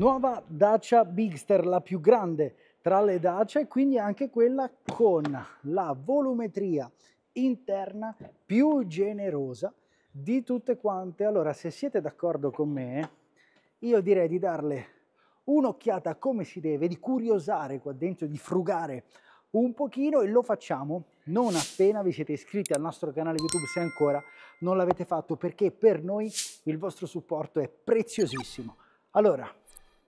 Nuova Dacia Bigster, la più grande tra le Dacia e quindi anche quella con la volumetria interna più generosa di tutte quante. Allora, se siete d'accordo con me, io direi di darle un'occhiata come si deve, di curiosare qua dentro, di frugare un pochino e lo facciamo non appena vi siete iscritti al nostro canale YouTube se ancora non l'avete fatto perché per noi il vostro supporto è preziosissimo. Allora,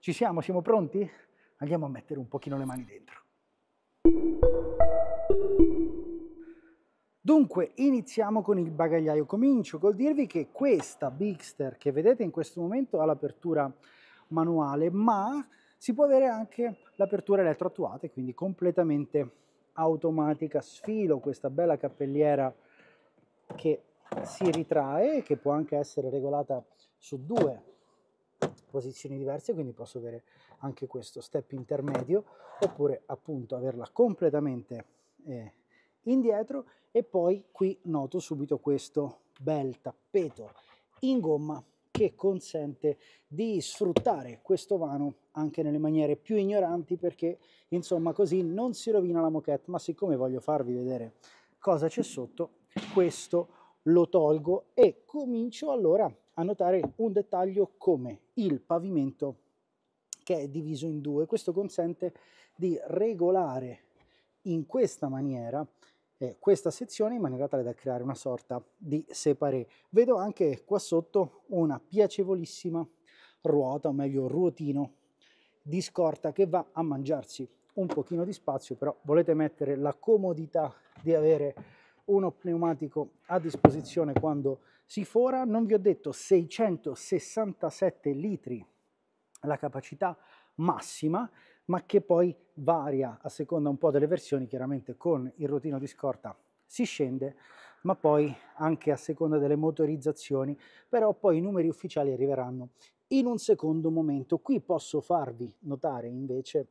ci siamo? Siamo pronti? Andiamo a mettere un pochino le mani dentro. Dunque, iniziamo con il bagagliaio. Comincio col dirvi che questa Bigster che vedete in questo momento ha l'apertura manuale, ma si può avere anche l'apertura elettroattuata, quindi completamente automatica. Sfilo questa bella cappelliera che si ritrae, e che può anche essere regolata su due posizioni diverse, quindi posso avere anche questo step intermedio, oppure appunto averla completamente eh, indietro e poi qui noto subito questo bel tappeto in gomma che consente di sfruttare questo vano anche nelle maniere più ignoranti perché insomma così non si rovina la moquette ma siccome voglio farvi vedere cosa c'è sotto questo lo tolgo e comincio allora a notare un dettaglio come il pavimento che è diviso in due. Questo consente di regolare in questa maniera eh, questa sezione in maniera tale da creare una sorta di separé. Vedo anche qua sotto una piacevolissima ruota, o meglio ruotino di scorta che va a mangiarsi un pochino di spazio, però volete mettere la comodità di avere uno pneumatico a disposizione quando si fora. Non vi ho detto 667 litri la capacità massima, ma che poi varia a seconda un po' delle versioni, chiaramente con il rotino di scorta si scende, ma poi anche a seconda delle motorizzazioni, però poi i numeri ufficiali arriveranno in un secondo momento. Qui posso farvi notare invece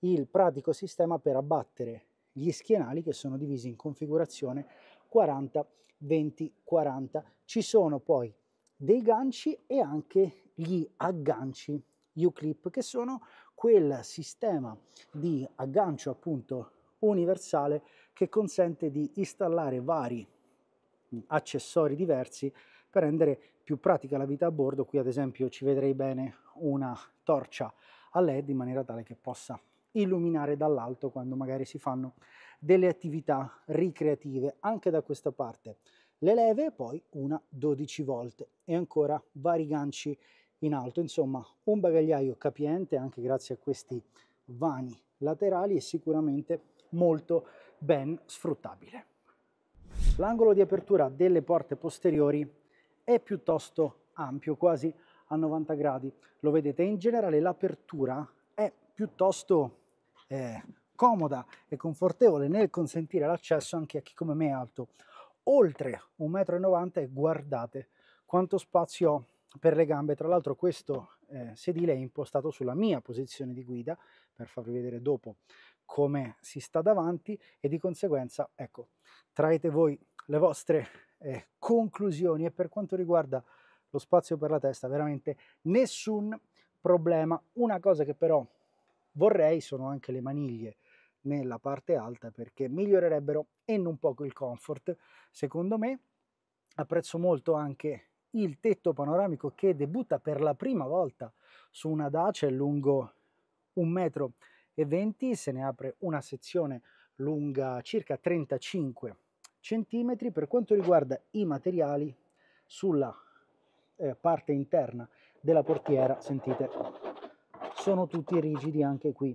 il pratico sistema per abbattere gli schienali che sono divisi in configurazione 40 20 40 ci sono poi dei ganci e anche gli agganci U-clip che sono quel sistema di aggancio appunto universale che consente di installare vari accessori diversi per rendere più pratica la vita a bordo qui ad esempio ci vedrei bene una torcia a led in maniera tale che possa illuminare dall'alto quando magari si fanno delle attività ricreative anche da questa parte le leve poi una 12 volte e ancora vari ganci in alto insomma un bagagliaio capiente anche grazie a questi vani laterali e sicuramente molto ben sfruttabile l'angolo di apertura delle porte posteriori è piuttosto ampio quasi a 90 gradi lo vedete in generale l'apertura piuttosto eh, comoda e confortevole nel consentire l'accesso anche a chi come me è alto. Oltre 1,90 m e guardate quanto spazio ho per le gambe. Tra l'altro questo eh, sedile è impostato sulla mia posizione di guida, per farvi vedere dopo come si sta davanti e di conseguenza, ecco, traete voi le vostre eh, conclusioni e per quanto riguarda lo spazio per la testa, veramente nessun problema. Una cosa che però vorrei sono anche le maniglie nella parte alta perché migliorerebbero e non poco il comfort secondo me apprezzo molto anche il tetto panoramico che debutta per la prima volta su una Dacia lungo 1,20 m se ne apre una sezione lunga circa 35 cm per quanto riguarda i materiali sulla eh, parte interna della portiera sentite sono tutti rigidi anche qui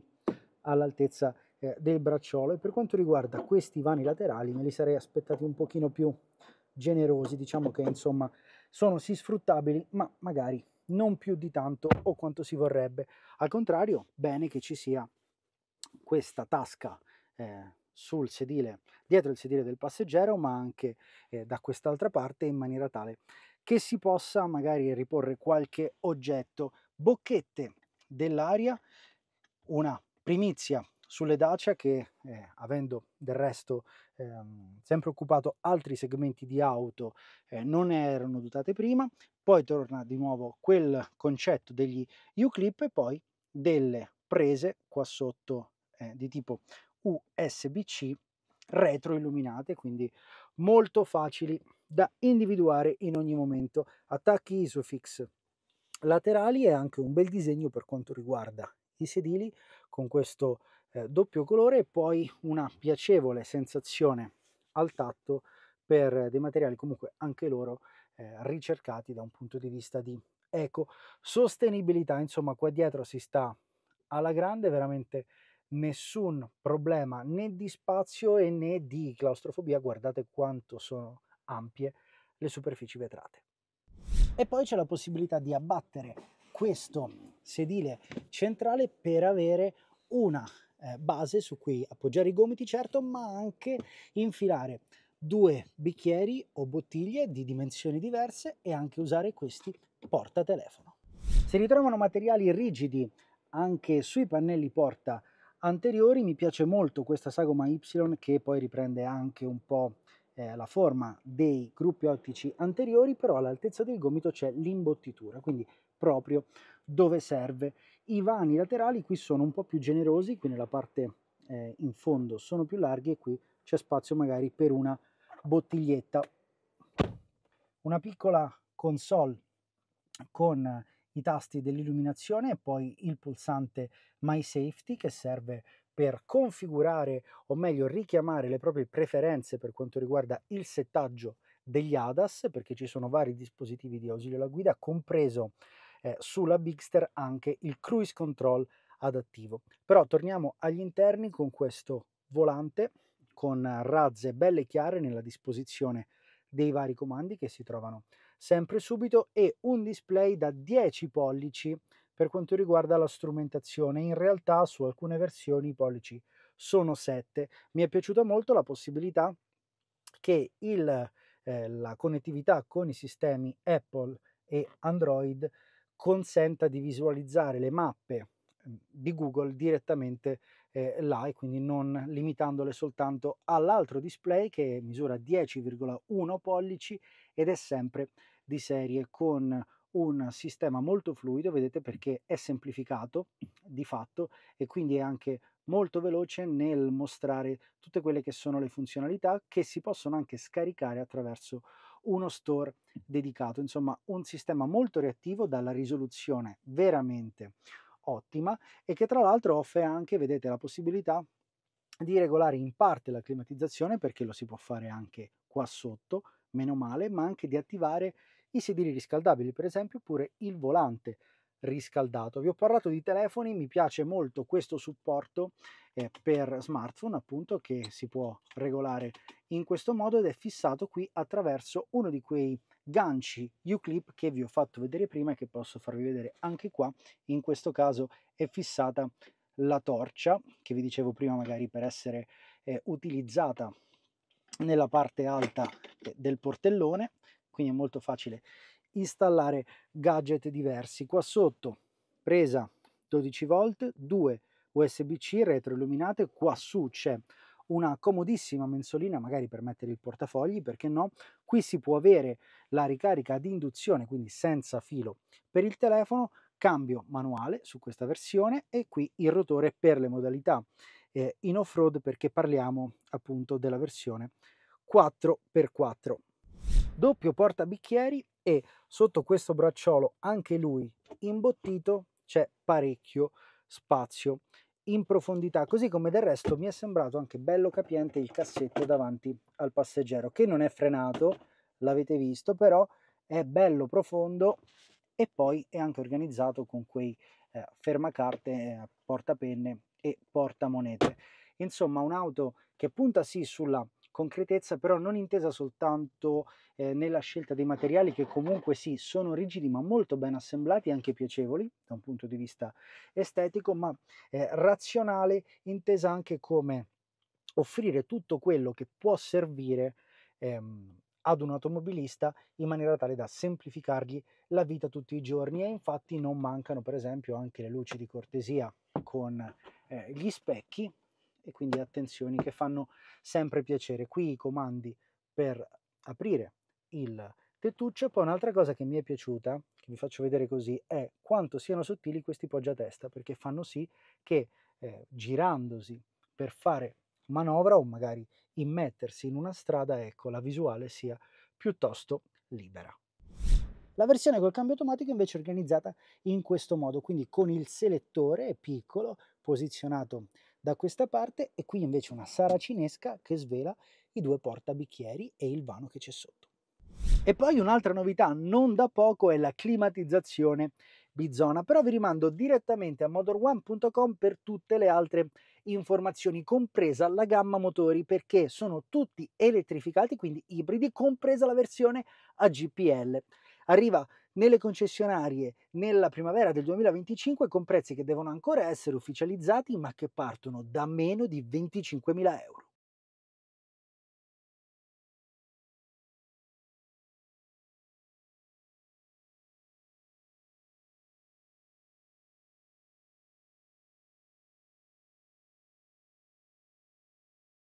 all'altezza eh, del bracciolo e per quanto riguarda questi vani laterali me li sarei aspettati un pochino più generosi diciamo che insomma sono sì sfruttabili ma magari non più di tanto o quanto si vorrebbe al contrario bene che ci sia questa tasca eh, sul sedile, dietro il sedile del passeggero, ma anche eh, da quest'altra parte in maniera tale che si possa magari riporre qualche oggetto, bocchette dell'aria, una primizia sulle Dacia che eh, avendo del resto ehm, sempre occupato altri segmenti di auto eh, non erano dotate prima, poi torna di nuovo quel concetto degli U-clip e poi delle prese qua sotto eh, di tipo USB-C retroilluminate, quindi molto facili da individuare in ogni momento. Attacchi Isofix laterali e anche un bel disegno per quanto riguarda i sedili con questo eh, doppio colore e poi una piacevole sensazione al tatto per eh, dei materiali comunque anche loro eh, ricercati da un punto di vista di eco sostenibilità insomma qua dietro si sta alla grande veramente nessun problema né di spazio né di claustrofobia guardate quanto sono ampie le superfici vetrate e poi c'è la possibilità di abbattere questo sedile centrale per avere una eh, base su cui appoggiare i gomiti certo ma anche infilare due bicchieri o bottiglie di dimensioni diverse e anche usare questi porta telefono. Si ritrovano materiali rigidi anche sui pannelli porta anteriori, mi piace molto questa sagoma Y che poi riprende anche un po' eh, la forma dei gruppi ottici anteriori, però all'altezza del gomito c'è l'imbottitura, quindi proprio dove serve. I vani laterali qui sono un po' più generosi, qui nella parte eh, in fondo sono più larghi e qui c'è spazio magari per una bottiglietta. Una piccola console con i tasti dell'illuminazione e poi il pulsante My Safety che serve per configurare o meglio richiamare le proprie preferenze per quanto riguarda il settaggio degli ADAS perché ci sono vari dispositivi di ausilio alla guida compreso eh, sulla Bigster anche il cruise control adattivo però torniamo agli interni con questo volante con razze belle chiare nella disposizione dei vari comandi che si trovano sempre subito e un display da 10 pollici per quanto riguarda la strumentazione. In realtà su alcune versioni i pollici sono 7. Mi è piaciuta molto la possibilità che il, eh, la connettività con i sistemi Apple e Android consenta di visualizzare le mappe mm, di Google direttamente eh, là e quindi non limitandole soltanto all'altro display che misura 10,1 pollici ed è sempre di serie con un sistema molto fluido, vedete perché è semplificato di fatto e quindi è anche molto veloce nel mostrare tutte quelle che sono le funzionalità che si possono anche scaricare attraverso uno store dedicato, insomma un sistema molto reattivo dalla risoluzione veramente ottima e che tra l'altro offre anche, vedete, la possibilità di regolare in parte la climatizzazione perché lo si può fare anche qua sotto, meno male, ma anche di attivare i sedili riscaldabili per esempio oppure il volante riscaldato. Vi ho parlato di telefoni, mi piace molto questo supporto eh, per smartphone appunto che si può regolare in questo modo ed è fissato qui attraverso uno di quei ganci U-clip che vi ho fatto vedere prima e che posso farvi vedere anche qua. In questo caso è fissata la torcia che vi dicevo prima magari per essere eh, utilizzata nella parte alta eh, del portellone quindi è molto facile installare gadget diversi. Qua sotto presa 12 volt, 2 USB-C retroilluminate, qua su c'è una comodissima mensolina magari per mettere il portafogli, perché no? Qui si può avere la ricarica di induzione, quindi senza filo per il telefono, cambio manuale su questa versione e qui il rotore per le modalità eh, in off-road perché parliamo appunto della versione 4x4 doppio portabicchieri e sotto questo bracciolo anche lui imbottito c'è parecchio spazio in profondità così come del resto mi è sembrato anche bello capiente il cassetto davanti al passeggero che non è frenato l'avete visto però è bello profondo e poi è anche organizzato con quei eh, fermacarte eh, portapenne e portamonete insomma un'auto che punta sì sulla concretezza però non intesa soltanto eh, nella scelta dei materiali che comunque sì sono rigidi ma molto ben assemblati e anche piacevoli da un punto di vista estetico, ma eh, razionale intesa anche come offrire tutto quello che può servire ehm, ad un automobilista in maniera tale da semplificargli la vita tutti i giorni e infatti non mancano per esempio anche le luci di cortesia con eh, gli specchi e quindi attenzioni che fanno sempre piacere. Qui i comandi per aprire il tettuccio. Poi un'altra cosa che mi è piaciuta, che vi faccio vedere così, è quanto siano sottili questi poggiatesta, perché fanno sì che eh, girandosi per fare manovra o magari immettersi in una strada, ecco, la visuale sia piuttosto libera. La versione col cambio automatico invece è organizzata in questo modo, quindi con il selettore piccolo posizionato da questa parte e qui invece una saracinesca che svela i due portabicchieri e il vano che c'è sotto. E poi un'altra novità non da poco è la climatizzazione Bizona, però vi rimando direttamente a motorone.com per tutte le altre informazioni, compresa la gamma motori, perché sono tutti elettrificati, quindi ibridi, compresa la versione a GPL. Arriva nelle concessionarie nella primavera del 2025 con prezzi che devono ancora essere ufficializzati ma che partono da meno di 25.000 euro.